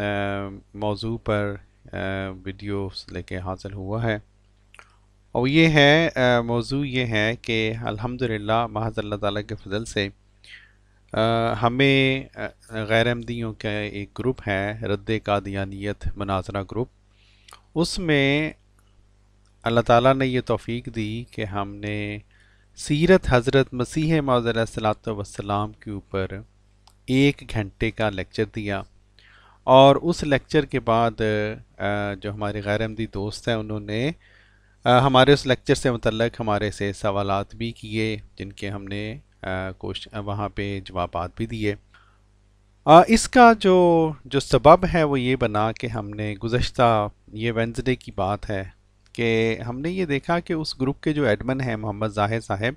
मौजू पर वीडियो लेके हासिल हुआ है और ये है मौजू ये है कि अल्हम्दुलिल्लाह महज अल्लाह ताला के फजल से आ, हमें गैर अहमदियों का एक ग्रुप है रद्द कादियानियत मनाजरा ग्रुप उसमें अल्लाह ताला ने ये तौफीक दी कि हमने सीरत हज़रत मसीह मौजल सलात वसलाम के ऊपर एक घंटे का लेक्चर दिया और उस लेक्चर के बाद जो हमारे गैर अमदी दोस्त हैं उन्होंने हमारे उस लेक्चर से मतलब हमारे से सवाल भी किए जिनके हमने कोश वहाँ पे जवाब भी दिए इसका जो जो सबब है वो ये बना कि हमने गुज्त ये वेंसडे की बात है कि हमने ये देखा कि उस ग्रुप के जो एडमन हैं मोहम्मद जाहिर साहब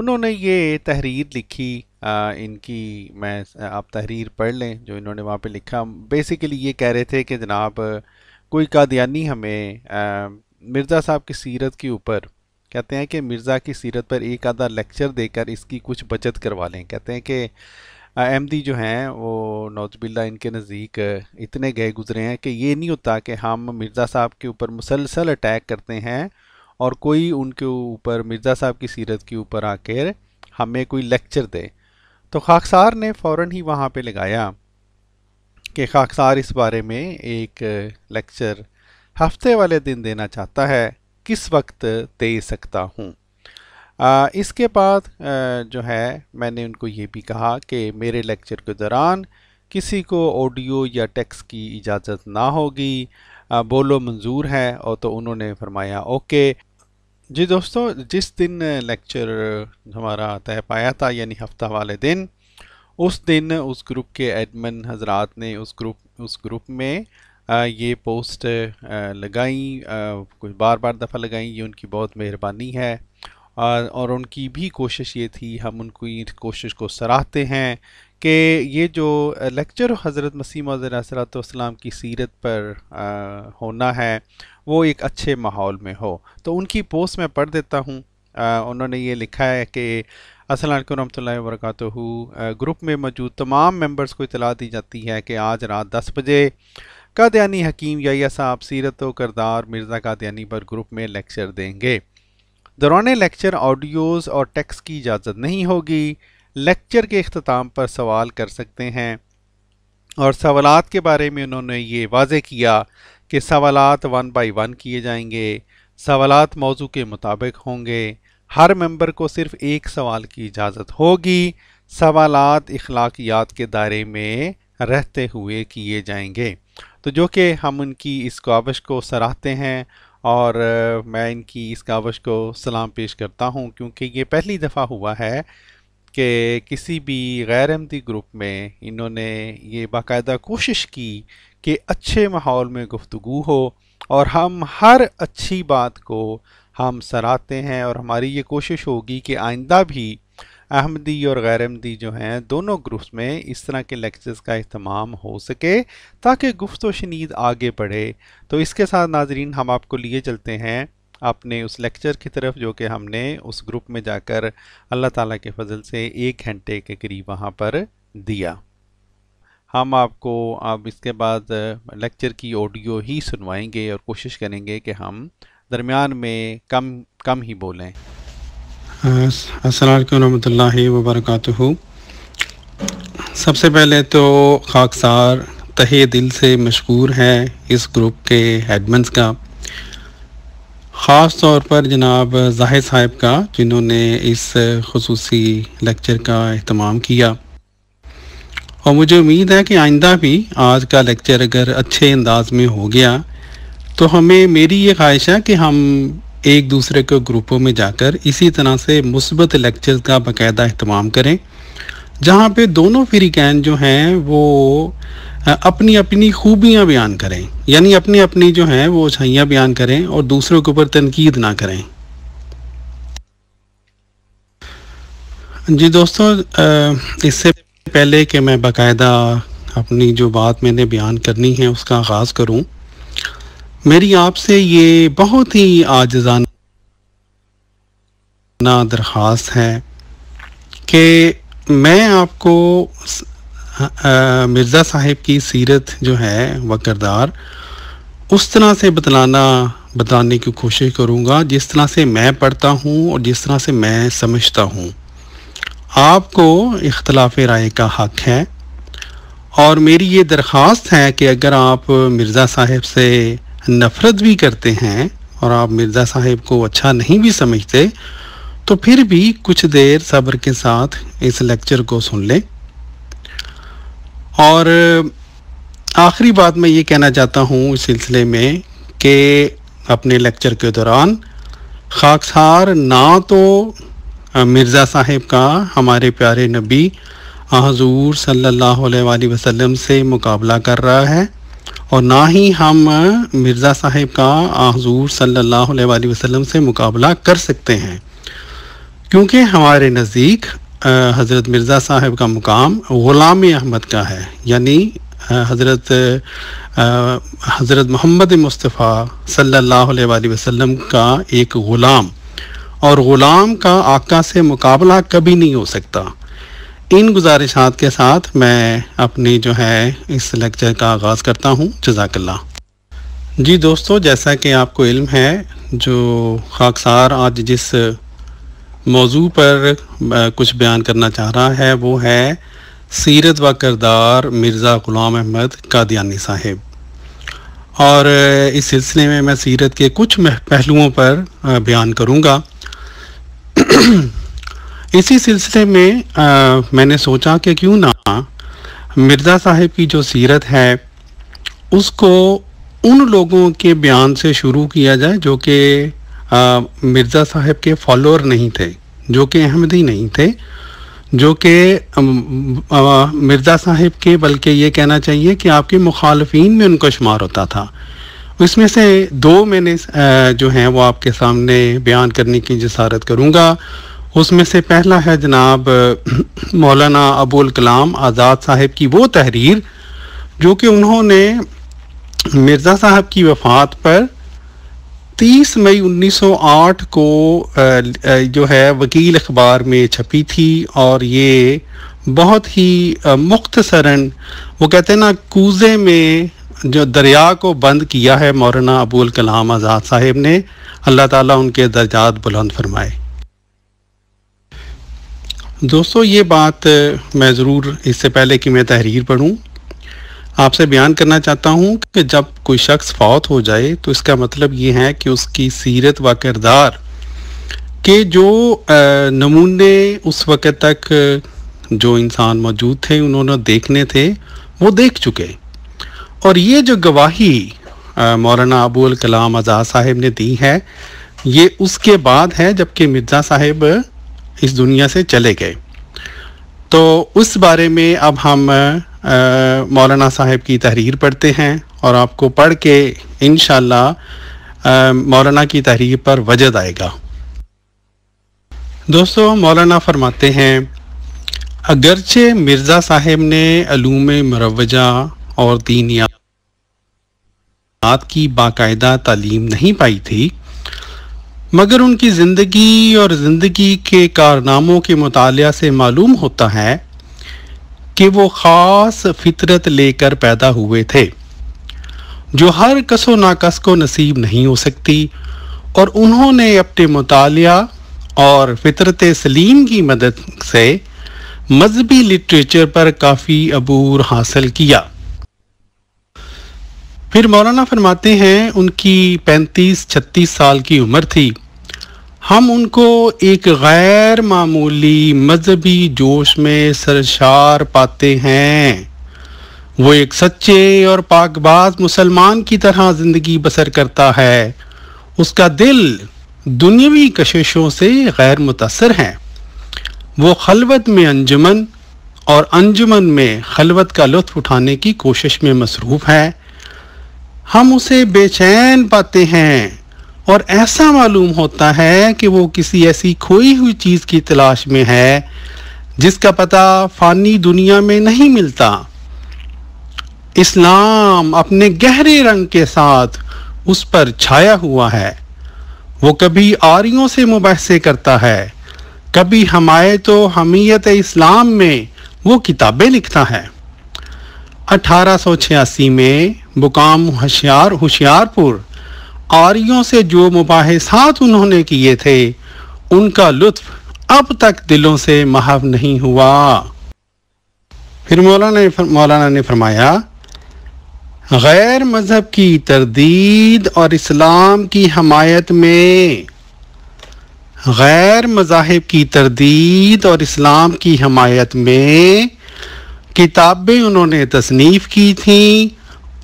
उन्होंने ये तहरीर लिखी आ, इनकी मैं आप तहरीर पढ़ लें जो इन्होंने वहाँ पे लिखा बेसिकली ये कह रहे थे कि जनाब कोई कादियानी हमें आ, मिर्ज़ा साहब की सीरत के ऊपर कहते हैं कि मिर्ज़ा की सीरत पर एक आधा लेक्चर देकर इसकी कुछ बचत करवा लें कहते हैं कि अहमदी जो हैं वो नौजबिल्ला इनके नज़दीक इतने गए गुजरे हैं कि ये नहीं होता कि हम मिर्ज़ा साहब के ऊपर मुसलसल अटैक करते हैं और कोई उनके ऊपर मिर्ज़ा साहब की सीरत के ऊपर आकर हमें कोई लेक्चर दे तो खाकसार ने फ़ौर ही वहाँ पे लगाया कि खाकसार इस बारे में एक लेक्चर हफ्ते वाले दिन देना चाहता है किस वक्त दे सकता हूँ इसके बाद जो है मैंने उनको ये भी कहा कि मेरे लेक्चर के दौरान किसी को ऑडियो या टेक्स्ट की इजाज़त ना होगी बोलो मंजूर है और तो उन्होंने फरमाया ओके जी दोस्तों जिस दिन लेक्चर हमारा तय पाया था यानी हफ्ता वाले दिन उस दिन उस ग्रुप के एडमिन हजरात ने उस ग्रुप उस ग्रुप में ये पोस्ट लगाई कुछ बार बार दफ़ा लगाई ये उनकी बहुत मेहरबानी है और उनकी भी कोशिश ये थी हम उनकी कोशिश को सराहते हैं कि ये जो लेक्चर हज़रत मसीम सलाम की सीरत पर आ, होना है वो एक अच्छे माहौल में हो तो उनकी पोस्ट मैं पढ़ देता हूँ उन्होंने ये लिखा है कि असल वरम्ह वरक ग्रुप में मौजूद तमाम मेंबर्स को इतला दी जाती है कि आज रात दस बजे कादयानी हकीम या साहब सीरत व तो करदार मिर्ज़ा कादयानी पर ग्रुप में लेक्चर देंगे दौरान लेक्चर ऑडियोज़ और टेक्स्ट की इजाज़त नहीं होगी लेक्चर के अख्ताम पर सवाल कर सकते हैं और सवालत के बारे में उन्होंने ये वाज किया कि सवालत वन बाई वन किए जाएंगे सवालत मौजू के मुताबिक होंगे हर मेंबर को सिर्फ एक सवाल की इजाज़त होगी सवालात अखलाकियात के दायरे में रहते हुए किए जाएंगे तो जो कि हम उनकी इस काविश को सराहते हैं और मैं इनकी इस काविश को सलाम पेश करता हूं क्योंकि ये पहली दफ़ा हुआ है कि किसी भी गैर अमदी ग्रुप में इन्होंने ये बाकायदा कोशिश की कि अच्छे माहौल में गुफ्तु हो और हम हर अच्छी बात को हम सराहते हैं और हमारी ये कोशिश होगी कि आइंदा भी अहमदी और गैर अहमदी जो हैं दोनों ग्रुप्स में इस तरह के लेक्चर्स का अहतमाम हो सके ताकि गुफ्त शनीद आगे बढ़े तो इसके साथ नाजरीन हम आपको लिए चलते हैं आपने उस लेक्चर की तरफ जो कि हमने उस ग्रुप में जाकर अल्लाह ताला के फजल से एक घंटे के करीब वहाँ पर दिया हम आपको अब इसके बाद लेक्चर की ऑडियो ही सुनवाएंगे और कोशिश करेंगे कि हम दरमियान में कम कम ही बोलें वरक सबसे पहले तो खाकसार तहे दिल से मशहूर हैं इस ग्रुप के हेडमेंस का ख़ास तौर पर जनाब जाहिद साहब का जिन्होंने इस खसूसी लेक्चर का अहतमाम किया और मुझे उम्मीद है कि आइंदा भी आज का लेक्चर अगर अच्छे अंदाज में हो गया तो हमें मेरी ये ख्वाहिश है कि हम एक दूसरे के ग्रुपों में जाकर इसी तरह से मुस्बत लेक्चर का बाकायदा अहतमाम करें जहाँ पे दोनों फ्रीकैन जो हैं वो अपनी अपनी खूबियाँ बयान करें यानी अपनी अपनी जो हैं वो अच्छाइयाँ बयान करें और दूसरों के ऊपर तनकीद ना करें जी दोस्तों इससे पहले कि मैं बाकायदा अपनी जो बात मैंने बयान करनी है उसका आगाज़ करूं मेरी आपसे ये बहुत ही आजाना दरख्वास्त है कि मैं आपको मिर्ज़ा साहिब की सीरत जो है व करदार उस तरह से बतलाना बताने की कोशिश करूँगा जिस तरह से मैं पढ़ता हूँ और जिस तरह से मैं समझता हूँ आपको इख्तलाफ राय का हक है और मेरी ये दरख्वास्त है कि अगर आप मिर्ज़ा साहेब से नफ़रत भी करते हैं और आप मिर्ज़ा साहेब को अच्छा नहीं भी समझते तो फिर भी कुछ देर सब्र के साथ इस लेक्चर को सुन लें और आखिरी बात मैं ये कहना चाहता हूँ इस सिलसिले में कि अपने लेक्चर के दौरान खाकसार ना तो मिर्ज़ा साहेब का हमारे प्यारे नबी हजूर सल्लल्लाहु अलैहि वसल्लम से मुकाबला कर रहा है और ना ही हम मिर्ज़ा साहेब का हजूर सल्लल्लाहु अलैहि वसल्लम से मुकाबला कर सकते हैं क्योंकि हमारे नज़दीक हज़रत मिर्ज़ा साहब का मुकाम ग़ुलाम अहमद का है यानी हज़रत हज़रत मोहम्मद मुस्तफ़ा सल्लल्लाहु अलैहि वसल्लम का एक ग़ुलाम और ग़ुलाम का आका से मुकाबला कभी नहीं हो सकता इन गुजारिशात के साथ मैं अपनी जो है इस लेक्चर का आगाज़ करता हूँ जजाकल्ला जी दोस्तों जैसा कि आपको इल्म है जो खाकसार आज जिस मौजू पर कुछ बयान करना चाह रहा है वो है सीरत व करदार मिर्ज़ा ग़ुलाम अहमद कादियानी साहेब और इस सिलसिले में मैं सीरत के कुछ पहलुओं पर बयान करूँगा इसी सिलसिले में आ, मैंने सोचा कि क्यों ना मिर्ज़ा साहिब की जो सीरत है उसको उन लोगों के बयान से शुरू किया जाए जो कि मिर्ज़ा साहब के फॉलोअर नहीं थे जो कि अहमदी नहीं थे जो कि मिर्ज़ा साहब के बल्कि ये कहना चाहिए कि आपके मुखालफन में उनका शुमार होता था इसमें से दो मैंने जो हैं वो आपके सामने बयान करने की जसारत करूँगा उसमें से पहला है जनाब मौलाना अबुल कलाम आज़ाद साहब की वो तहरीर जो कि उन्होंने मिर्ज़ा साहब की वफ़ात पर तीस मई 1908 को जो है वकील अखबार में छपी थी और ये बहुत ही मुख्तसरन वो कहते हैं ना कूजे में जो दरिया को बंद किया है मौलाना अबुल कलाम आज़ाद साहेब ने अल्लाह ताला उनके दर्जात बुलंद फरमाए दोस्तों ये बात मैं ज़रूर इससे पहले कि मैं तहरीर पढ़ूँ आपसे बयान करना चाहता हूँ कि जब कोई शख्स फौत हो जाए तो इसका मतलब ये है कि उसकी सीरत व किरदार के जो नमूने उस वक़्त तक जो इंसान मौजूद थे उन्होंने देखने थे वो देख चुके और ये जो गवाही मौलाना अबुल कलाम आज़ाद साहब ने दी है ये उसके बाद है जबकि मिर्ज़ा साहब इस दुनिया से चले गए तो उस बारे में अब हम मौलाना साहब की तहरीर पढ़ते हैं और आपको पढ़ के इन मौलाना की तहरीर पर वजद आएगा दोस्तों मौलाना फरमाते हैं अगरचे मिर्ज़ा साहब ने अलूम मरवजा और दीनियात की बाकायदा तालीम नहीं पाई थी मगर उनकी ज़िंदगी और ज़िंदगी के कारनामों के मुताल से मालूम होता है कि वो ख़ास फितरत लेकर पैदा हुए थे जो हर कसो नाकस को नसीब नहीं हो सकती और उन्होंने अपने मुताल और फितरत सलीम की मदद से मजहबी लिटरेचर पर काफ़ी अबूर हासिल किया फिर मौलाना फरमाते हैं उनकी पैंतीस छत्तीस साल की उम्र थी हम उनको एक गैर मामूली मजहबी जोश में सरशार पाते हैं वो एक सच्चे और पाकबाज मुसलमान की तरह ज़िंदगी बसर करता है उसका दिल दुनियावी कशिशों से गैर मुतासर है वो खलवत में अंजुमन और अंजुमन में खलवत का लुत्फ उठाने की कोशिश में मसरूफ़ है हम उसे बेचैन पाते हैं और ऐसा मालूम होता है कि वो किसी ऐसी खोई हुई चीज़ की तलाश में है जिसका पता फानी दुनिया में नहीं मिलता इस्लाम अपने गहरे रंग के साथ उस पर छाया हुआ है वो कभी आरियों से मुबहस करता है कभी हमारे तो हमीयत इस्लाम में वो किताबें लिखता है छियासी में बुकाम होशियार होशियारपुर आरियों से जो मुबाहसात उन्होंने किए थे उनका लुत्फ अब तक दिलों से महव नहीं हुआ फिर मौलाना ने मौलाना ने फरमाया गैर मज़हब की तरदीद और इस्लाम की हमायत में गैर मज़ाहब की तरदीद और इस्लाम की हमायत में किताबें उन्होंने तसनीफ़ की थी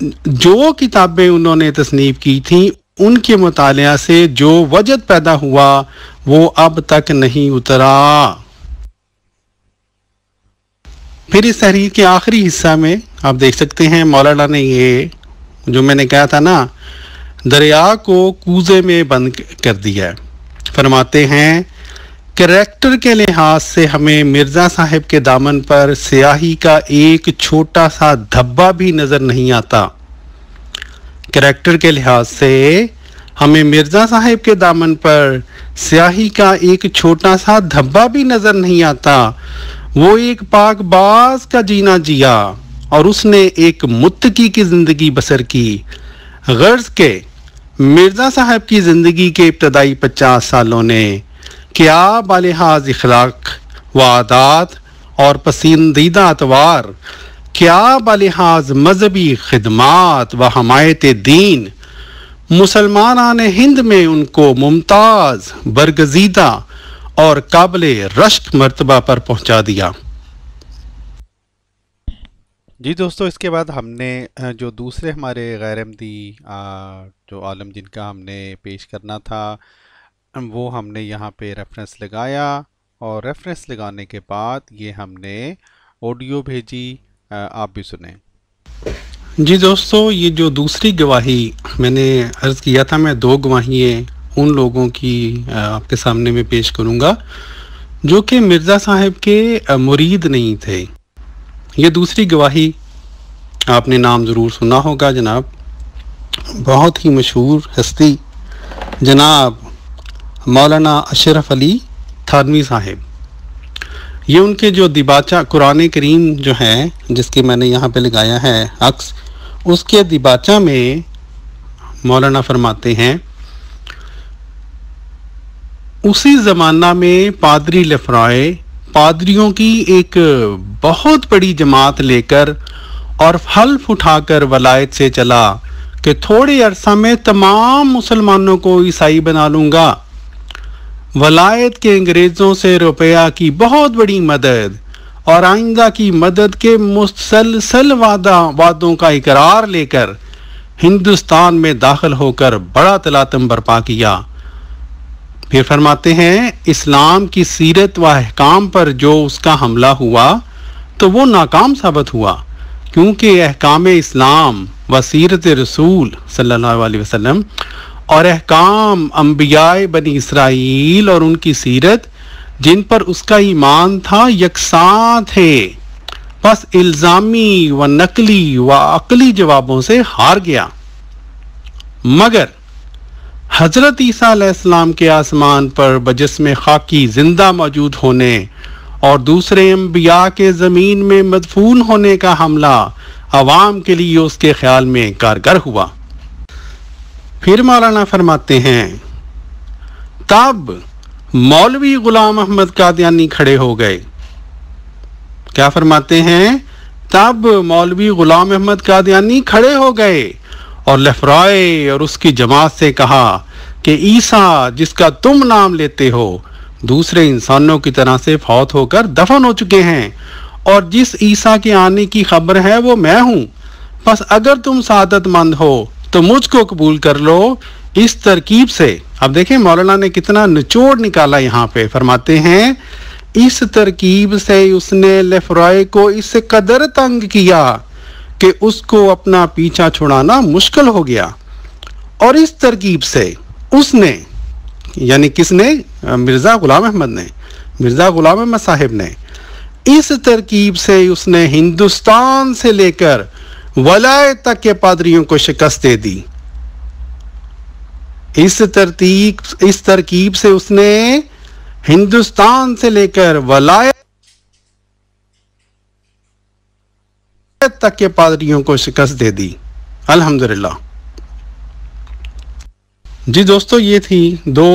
जो किताबें उन्होंने तसनीफ़ की थी उनके मुताल से जो वजद पैदा हुआ वो अब तक नहीं उतरा फिर इस तहरीर के आखिरी हिस्सा में आप देख सकते हैं मौलाना ने ये जो मैंने कहा था ना दरिया को कूजे में बंद कर दिया फरमाते हैं करेक्टर के लिहाज से हमें मिर्ज़ा साहब के दामन पर स्याही का एक छोटा सा धब्बा भी नज़र नहीं आता करैक्टर के लिहाज से हमें मिर्ज़ा साहेब के दामन पर स्याही का एक छोटा सा धब्बा भी नज़र नहीं आता वो एक पाक बाज का जीना जिया और उसने एक मुत्तकी की ज़िंदगी बसर की गर्ज के मिर्ज़ा साहब की ज़िंदगी के इब्तदाई पचास सालों ने क्या बालहाज इखलाक वादात और पसंदीदा अतवार क्या बलिहाज़ मजहबी खदमात व हमायत दीन मुसलमानान हिंद में उनको मुमताज़ बरगजीदा और काबिल रश्क मरतबा पर पहुंचा दिया जी दोस्तों इसके बाद हमने जो दूसरे हमारे आमदी जो आलम जिनका हमने पेश करना था वो हमने यहाँ पे रेफरेंस लगाया और रेफरेंस लगाने के बाद ये हमने ऑडियो भेजी आप भी सुने जी दोस्तों ये जो दूसरी गवाही मैंने अर्ज़ किया था मैं दो गवाहियाँ उन लोगों की आपके सामने में पेश करूँगा जो कि मिर्ज़ा साहब के मुरीद नहीं थे ये दूसरी गवाही आपने नाम ज़रूर सुना होगा जनाब बहुत ही मशहूर हस्ती जनाब मौलाना अशरफ अली थानवी साहब ये उनके जो दिबाचा कुरान करीम जो है जिसकी मैंने यहाँ पे लगाया है अक्स उसके दिबाचा में मौलाना फरमाते हैं उसी ज़माना में पादरी लफराए पादरियों की एक बहुत बड़ी जमात लेकर और हल्फ उठाकर वलायत से चला कि थोड़े अरसा में तमाम मुसलमानों को ईसाई बना लूंगा वलायत के अंग्रेज़ों से रुपया की बहुत बड़ी मदद और आइंदा की मदद के मुसलसल वादा वादों का इकरार लेकर हिंदुस्तान में दाखिल होकर बड़ा तलातम बर्पा किया फिर फरमाते हैं इस्लाम की सीरत व अहकाम पर जो उसका हमला हुआ तो वो नाकाम साबित हुआ क्योंकि अहकाम इस्लाम व सीरत रसूल सल्लल्लाहु अलैहि वसल्लम और अहकाम अम्बियाए बनी इसराइल और उनकी सीरत जिन पर उसका ईमान था यकसां थे बस इल्ज़ामी व नकली व अकली जवाबों से हार गया मगर हज़रत ईसीम के आसमान पर बजस्म खाकी जिंदा मौजूद होने और दूसरे अम्बिया के ज़मीन में मदफून होने का हमला आवाम के लिए उसके ख्याल में कारगर हुआ फिर मौलाना फरमाते हैं तब मौलवी गुलाम अहमद कादयानी खड़े हो गए क्या फरमाते हैं तब मौलवी गुलाम अहमद कादयानी खड़े हो गए और लफराए और उसकी जमात से कहा कि ईसा जिसका तुम नाम लेते हो दूसरे इंसानों की तरह से फौत होकर दफन हो चुके हैं और जिस ईसा के आने की खबर है वो मैं हूं बस अगर तुम सादतमंद हो तो मुझको कबूल कर लो इस तरकीब से अब देखें मौलाना ने कितना निचोड़ निकाला यहाँ पे फरमाते हैं इस तरकीब से उसने लेफराय को इस कदर तंग किया कि उसको अपना पीछा छुड़ाना मुश्किल हो गया और इस तरकीब से उसने यानी किसने मिर्ज़ा गुलाम अहमद ने मिर्ज़ा गुलाम अहमद साहिब ने इस तरकीब से उसने हिंदुस्तान से लेकर वलाय तक के पादरियों को शिकस्त दे दी इस तरतीब इस तरकीब से उसने हिंदुस्तान से लेकर वलाय तक के पादरियों को शिकस्त दे दी अल्हम्दुलिल्लाह जी दोस्तों ये थी दो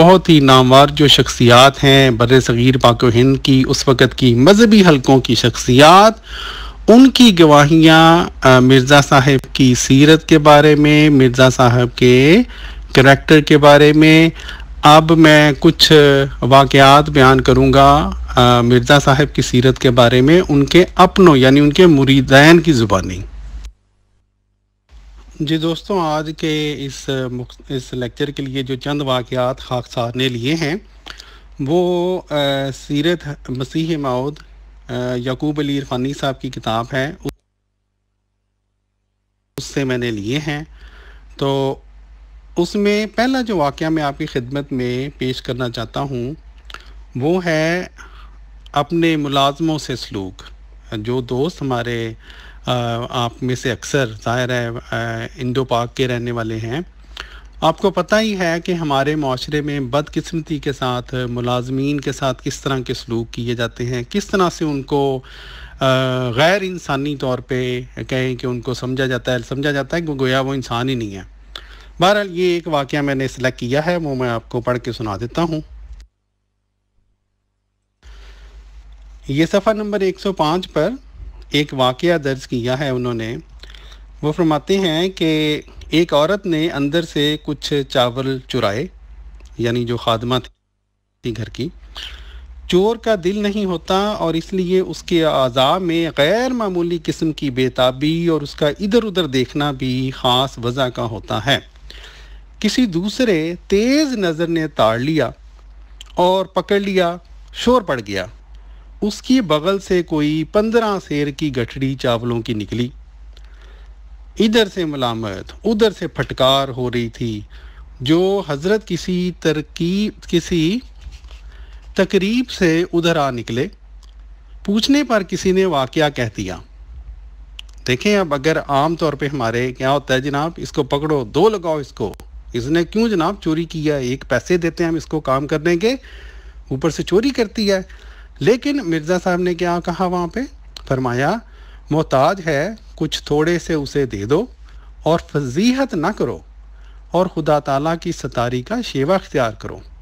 बहुत ही नामवार जो शख्सियात हैं बर सग़ीर पाको हिंद की उस वक़्त की मजहबी हलकों की शख्सियात उनकी गवाहियाँ मिर्ज़ा साहब की सीरत के बारे में मिर्ज़ा साहब के करैक्टर के बारे में अब मैं कुछ वाकयात बयान करूँगा मिर्ज़ा साहब की सीरत के बारे में उनके अपनों यानी उनके मुरीदैन की ज़ुबानी जी दोस्तों आज के इस इस लेक्चर के लिए जो चंद वाकयात खाकसार ने लिए हैं वो आ, सीरत मसीह माउद यकूब अली इरफानी साहब की किताब है उससे मैंने लिए हैं तो उसमें पहला जो वाक़ मैं आपकी खिदमत में पेश करना चाहता हूँ वो है अपने मुलाजमों से सलूक जो दोस्त हमारे आप में से अक्सर ज़ाहिर है इंडो पाक के रहने वाले हैं आपको पता ही है कि हमारे माशरे में बदक़स्मती के साथ मुलाजमीन के साथ किस तरह के सलूक किए जाते हैं किस तरह से उनको गैर इंसानी तौर पे कहें कि उनको समझा जाता है समझा जाता है कि गोया वो इंसान ही नहीं है बहरहाल ये एक वाक़ मैंने सिलेक्ट किया है वो मैं आपको पढ़ के सुना देता हूँ ये सफ़र नंबर 105 पर एक वाक़ दर्ज किया है उन्होंने वो फरमाते हैं कि एक औरत ने अंदर से कुछ चावल चुराए यानी जो खादमा थी घर की चोर का दिल नहीं होता और इसलिए उसके अज़ा में गैर मामूली किस्म की बेताबी और उसका इधर उधर देखना भी ख़ास वजह का होता है किसी दूसरे तेज़ नज़र ने ताड़ लिया और पकड़ लिया शोर पड़ गया उसकी बगल से कोई पंद्रह शेर की गठड़ी चावलों की निकली इधर से मलामत उधर से फटकार हो रही थी जो हज़रत किसी तरकीब किसी तकरीब से उधर आ निकले पूछने पर किसी ने वाक़ कह दिया देखें अब अगर आम तौर पे हमारे क्या होता है जनाब इसको पकड़ो दो लगाओ इसको इसने क्यों जनाब चोरी किया एक पैसे देते हैं हम इसको काम करने के ऊपर से चोरी करती है लेकिन मिर्ज़ा साहब ने क्या कहा वहाँ पे फरमाया मोहताज है कुछ थोड़े से उसे दे दो और फजीहत ना करो और खुदा ताला की सतारी का शेवा अख्तियार करो